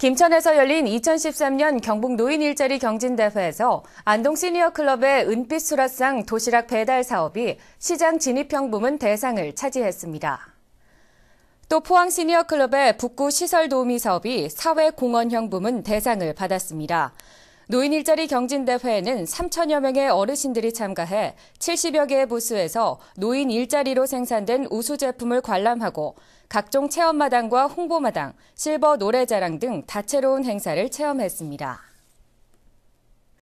김천에서 열린 2013년 경북 노인 일자리 경진대회에서 안동 시니어 클럽의 은빛 수라상 도시락 배달 사업이 시장 진입형 부문 대상을 차지했습니다. 또 포항 시니어 클럽의 북구 시설 도우미 사업이 사회 공헌형 부문 대상을 받았습니다. 노인 일자리 경진대회에는 3천여 명의 어르신들이 참가해 70여 개의 부스에서 노인 일자리로 생산된 우수 제품을 관람하고 각종 체험마당과 홍보마당, 실버 노래자랑 등 다채로운 행사를 체험했습니다.